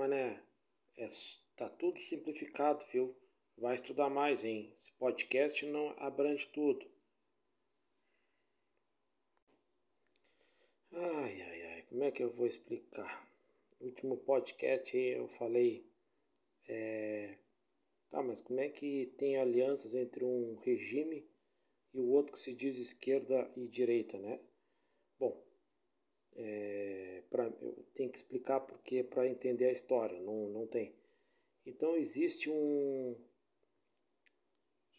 mané, é, tá tudo simplificado, viu? Vai estudar mais, hein? Esse podcast não abrange tudo. Ai, ai, ai, como é que eu vou explicar? No último podcast eu falei, é, tá, mas como é que tem alianças entre um regime e o outro que se diz esquerda e direita, né? Bom, é, pra, eu tenho que explicar porque é para entender a história, não, não tem. Então existe um.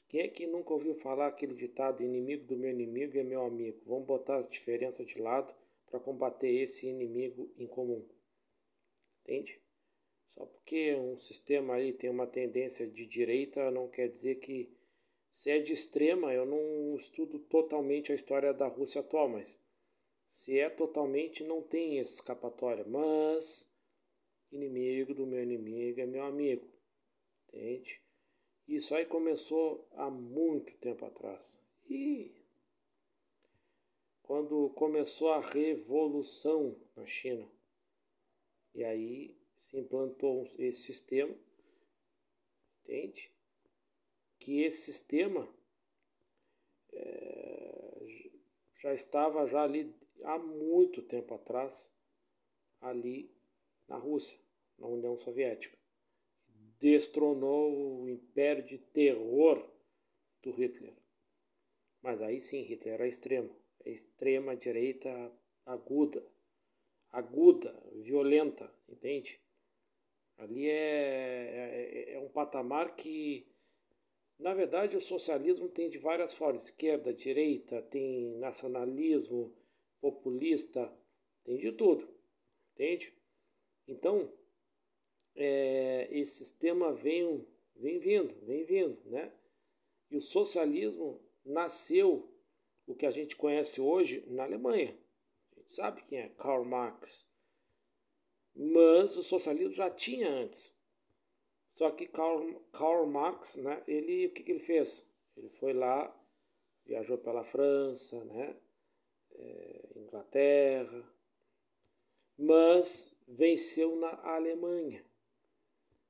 Quem é que nunca ouviu falar aquele ditado: inimigo do meu inimigo é meu amigo? Vamos botar as diferenças de lado para combater esse inimigo em comum. Entende? Só porque um sistema aí tem uma tendência de direita, não quer dizer que se é de extrema, eu não estudo totalmente a história da Rússia atual, mas se é totalmente, não tem escapatória. Mas, inimigo do meu inimigo é meu amigo. Entende? Isso aí começou há muito tempo atrás. E quando começou a revolução na China. E aí se implantou esse sistema, entende? Que esse sistema é, já estava já ali há muito tempo atrás, ali na Rússia, na União Soviética. Destronou o império de terror do Hitler. Mas aí sim, Hitler era extremo. É extrema direita aguda, aguda, violenta, entende? Ali é, é, é, um patamar que, na verdade, o socialismo tem de várias formas: esquerda, direita, tem nacionalismo, populista, tem de tudo, entende? Então, é, esse sistema vem, vem vindo, vem vindo, né? E o socialismo nasceu, o que a gente conhece hoje, na Alemanha. A gente sabe quem é Karl Marx. Mas o socialismo já tinha antes. Só que Karl, Karl Marx, né, ele, o que, que ele fez? Ele foi lá, viajou pela França, né? Eh, Inglaterra, mas venceu na Alemanha.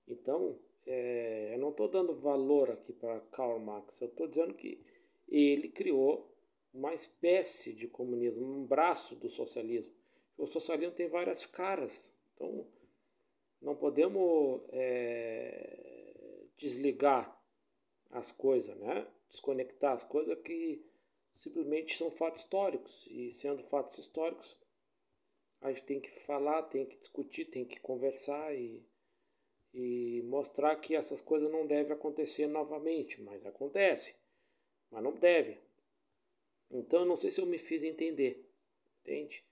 Então, é, eu não estou dando valor aqui para Karl Marx, eu estou dizendo que ele criou uma espécie de comunismo, um braço do socialismo. O socialismo tem várias caras, então não podemos é, desligar as coisas, né? desconectar as coisas que simplesmente são fatos históricos e sendo fatos históricos a gente tem que falar, tem que discutir, tem que conversar e, e mostrar que essas coisas não devem acontecer novamente, mas acontece, mas não deve. Então eu não sei se eu me fiz entender, entende?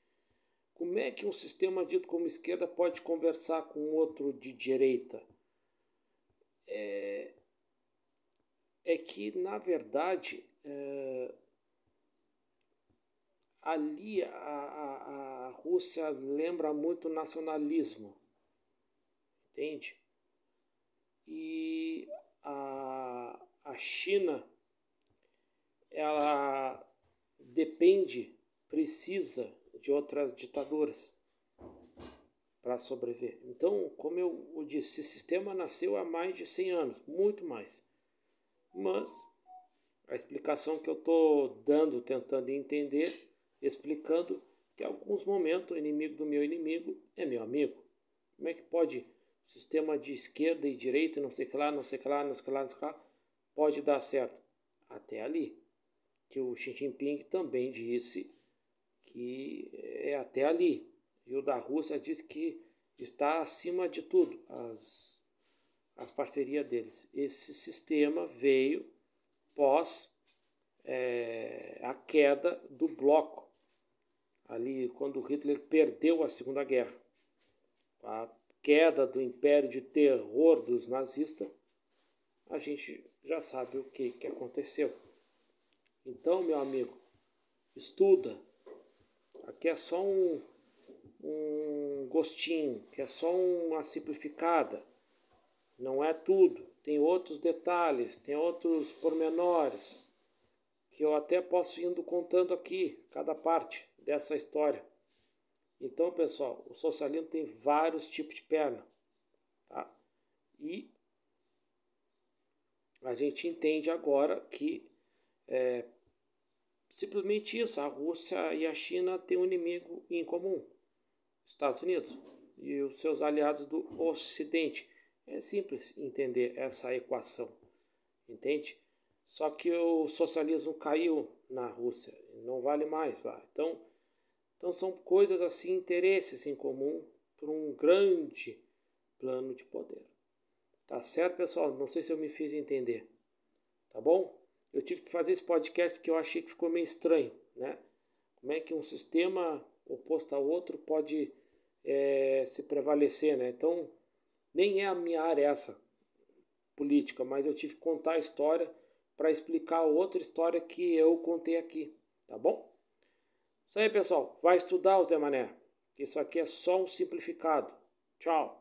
Como é que um sistema dito como esquerda pode conversar com outro de direita? É, é que na verdade é, ali a, a, a Rússia lembra muito nacionalismo, entende? E a, a China, ela depende, precisa de outras ditaduras para sobreviver. Então, como eu disse, esse sistema nasceu há mais de 100 anos, muito mais. Mas a explicação que eu estou dando, tentando entender, explicando que alguns momentos o inimigo do meu inimigo é meu amigo. Como é que pode sistema de esquerda e direita, não sei que lá, não sei que lá, não sei que lá, não sei que lá, pode dar certo? Até ali. Que o Xi Jinping também disse que é até ali. E o da Rússia diz que está acima de tudo as, as parcerias deles. Esse sistema veio pós é, a queda do bloco ali quando Hitler perdeu a Segunda Guerra. A queda do império de terror dos nazistas, a gente já sabe o que, que aconteceu. Então, meu amigo, estuda. Aqui é só um, um gostinho, que é só uma simplificada. Não é tudo. Tem outros detalhes, tem outros pormenores que eu até posso indo contando aqui, cada parte dessa história. Então, pessoal, o socialismo tem vários tipos de perna. Tá? E a gente entende agora que é, simplesmente isso: a Rússia e a China têm um inimigo em comum, Estados Unidos e os seus aliados do Ocidente. É simples entender essa equação, entende? Só que o socialismo caiu na Rússia, não vale mais lá. Então, então são coisas assim, interesses em comum por um grande plano de poder. Tá certo, pessoal? Não sei se eu me fiz entender. Tá bom? Eu tive que fazer esse podcast porque eu achei que ficou meio estranho, né? Como é que um sistema oposto ao outro pode é, se prevalecer, né? Então, nem é a minha área essa política, mas eu tive que contar a história para explicar outra história que eu contei aqui, tá bom? Isso aí, pessoal. Vai estudar, o Zé Mané. Isso aqui é só um simplificado. Tchau.